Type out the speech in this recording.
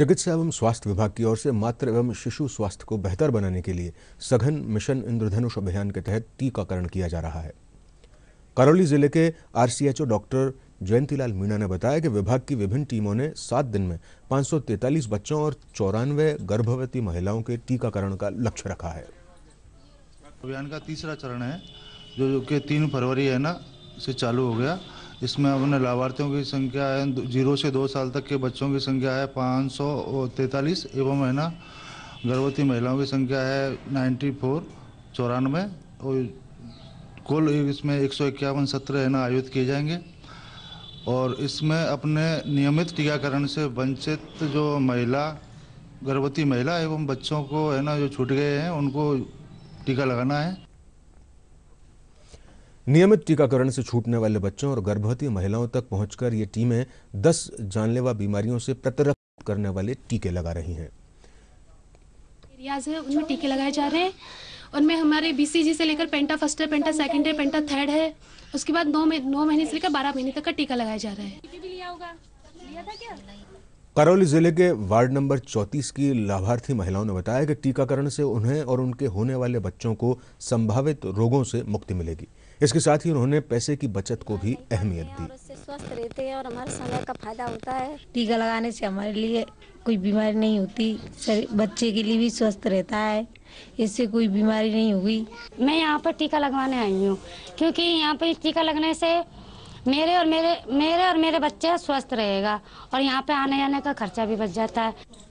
चिकित्सा एवं स्वास्थ्य विभाग की ओर से मातृ एवं शिशु स्वास्थ्य को बेहतर बनाने के लिए सघन मिशन इंद्रधनुष अभियान के तहत टीकाकरण किया जा रहा है करौली जिले के आरसीएचओ डॉक्टर जयंतीलाल मीणा ने बताया कि विभाग की विभिन्न टीमों ने सात दिन में 543 बच्चों और चौरानवे गर्भवती महिलाओं के टीकाकरण का लक्ष्य रखा है अभियान का तीसरा चरण है जो, कि तीन फरवरी है ना से चालू हो गया इसमें अपने लाभार्थियों की संख्या है जीरो से दो साल तक के बच्चों की संख्या है पाँच सौ तैंतालीस एवं है ना गर्भवती महिलाओं की संख्या है नाइन्टी फोर चौरानवे और कुल इसमें एक सौ इक्यावन सत्र है ना आयोजित किए जाएंगे और इसमें अपने नियमित टीकाकरण से वंचित जो महिला गर्भवती महिला एवं बच्चों को है ना जो छूट गए हैं उनको टीका लगाना है नियमित टीकाकरण से छूटने वाले बच्चों और गर्भवती महिलाओं तक पहुंचकर ये टीमें 10 जानलेवा बीमारियों से प्रतिरक्षित करने वाले टीके लगा रही हैं है उनमें टीके लगाए जा रहे हैं उनमें हमारे बीसीजी से लेकर पेंटा फर्स्ट है पेंटा सेकंड है पेंटा थर्ड है उसके बाद नौ नौ महीने से लेकर बारह महीने तक का टीका लगाया जा रहा है करौली जिले के वार्ड नंबर 34 की लाभार्थी महिलाओं ने बताया कि टीकाकरण से उन्हें और उनके होने वाले बच्चों को संभावित रोगों से मुक्ति मिलेगी इसके साथ ही उन्होंने पैसे की बचत को भी अहमियत दी स्वस्थ रहते हैं और हमारे समय का फायदा होता है टीका लगाने से हमारे लिए कोई बीमारी नहीं होती बच्चे के लिए भी स्वस्थ रहता है इससे कोई बीमारी नहीं होगी मैं यहाँ पर टीका लगवाने आई हूँ क्योंकि यहाँ पर टीका लगने से मेरे और मेरे मेरे और मेरे बच्चे स्वस्थ रहेगा और यहाँ पे आने जाने का खर्चा भी बच जाता है